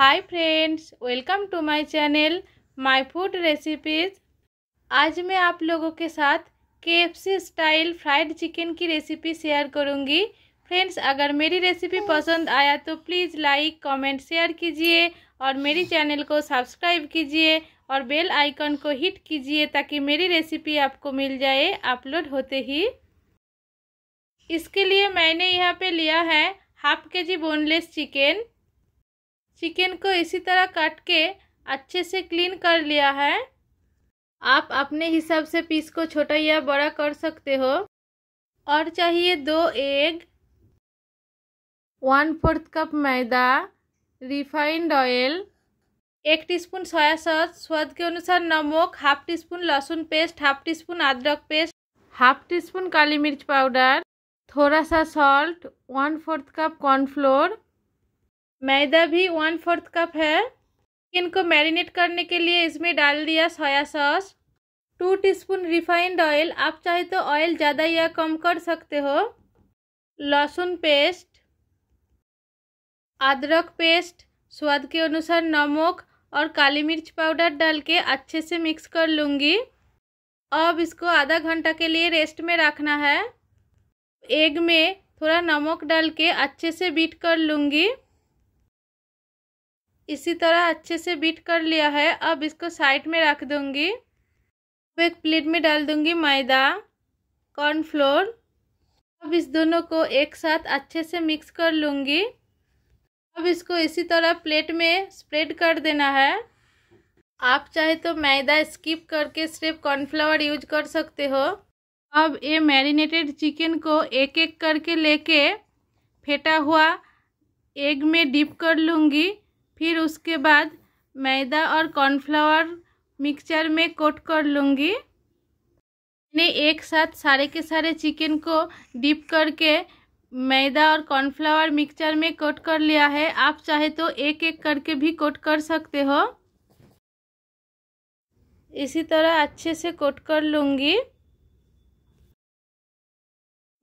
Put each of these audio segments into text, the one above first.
hi friends welcome to my channel my food recipes आज मैं आप लोगों के साथ के स्टाइल फ्राइड चिकन की रेसिपी शेयर करूंगी फ्रेंड्स अगर मेरी रेसिपी पसंद आया तो प्लीज़ लाइक कमेंट शेयर कीजिए और मेरी चैनल को सब्सक्राइब कीजिए और बेल आइकन को हिट कीजिए ताकि मेरी रेसिपी आपको मिल जाए अपलोड होते ही इसके लिए मैंने यहाँ पे लिया है हाफ के जी बोनलेस चिकन चिकन को इसी तरह काट के अच्छे से क्लीन कर लिया है आप अपने हिसाब से पीस को छोटा या बड़ा कर सकते हो और चाहिए दो एग वन फोर्थ कप मैदा रिफाइंड ऑयल एक टीस्पून सोया सॉस स्वाद के अनुसार नमक हाफ टी स्पून लहसुन पेस्ट हाफ टी स्पून अदरक पेस्ट हाफ टी स्पून काली मिर्च पाउडर थोड़ा सा salt one fourth cup cornflour मैदा भी वन फोर्थ कप है इनको मैरिनेट करने के लिए इसमें डाल दिया soya sauce two teaspoon refined oil आप चाहे तो ऑयल ज़्यादा या कम कर सकते हो लहसुन पेस्ट अदरक पेस्ट स्वाद के अनुसार नमक और काली मिर्च पाउडर डाल के अच्छे से मिक्स कर लूँगी अब इसको आधा घंटा के लिए रेस्ट में रखना है एग में थोड़ा नमक डाल के अच्छे से बीट कर लूँगी इसी तरह अच्छे से बीट कर लिया है अब इसको साइड में रख दूँगी अब एक प्लेट में डाल दूँगी मैदा कॉर्नफ्लोर अब इस दोनों को एक साथ अच्छे से मिक्स कर लूँगी अब इसको इसी तरह प्लेट में स्प्रेड कर देना है आप चाहे तो मैदा स्किप करके सिर्फ कॉर्नफ्लावर यूज कर सकते हो अब ये मैरिनेटेड चिकन को एक एक करके लेके फेटा हुआ एग में डिप कर लूँगी फिर उसके बाद मैदा और कॉर्नफ्लावर मिक्सचर में कोट कर लूँगी मैंने एक साथ सारे के सारे चिकन को डिप करके मैदा और कॉर्नफ्लावर मिक्सचर में कोट कर लिया है आप चाहे तो एक एक करके भी कोट कर सकते हो इसी तरह अच्छे से कोट कर लूँगी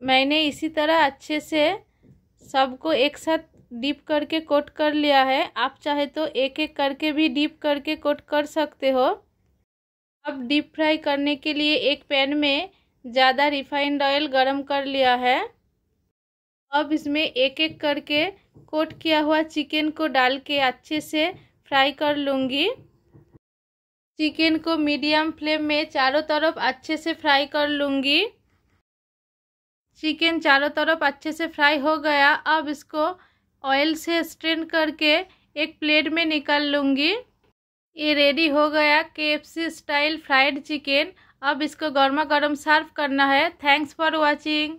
मैंने इसी तरह अच्छे से सबको एक साथ डीप करके कोट कर लिया है आप चाहे तो एक एक करके भी डीप करके कोट कर सकते हो अब डीप फ्राई करने के लिए एक पैन में ज़्यादा रिफाइंड ऑयल गरम कर लिया है अब इसमें एक एक करके कोट किया हुआ चिकन को डाल के अच्छे से फ्राई कर लूँगी चिकन को मीडियम फ्लेम में चारों तरफ अच्छे से फ्राई कर लूँगी चिकन चारों तरफ अच्छे से फ्राई हो गया अब इसको ऑयल से स्ट्रेन करके एक प्लेट में निकाल लूँगी ये रेडी हो गया के स्टाइल फ्राइड चिकन अब इसको गर्मा गर्म सर्व करना है थैंक्स फॉर वॉचिंग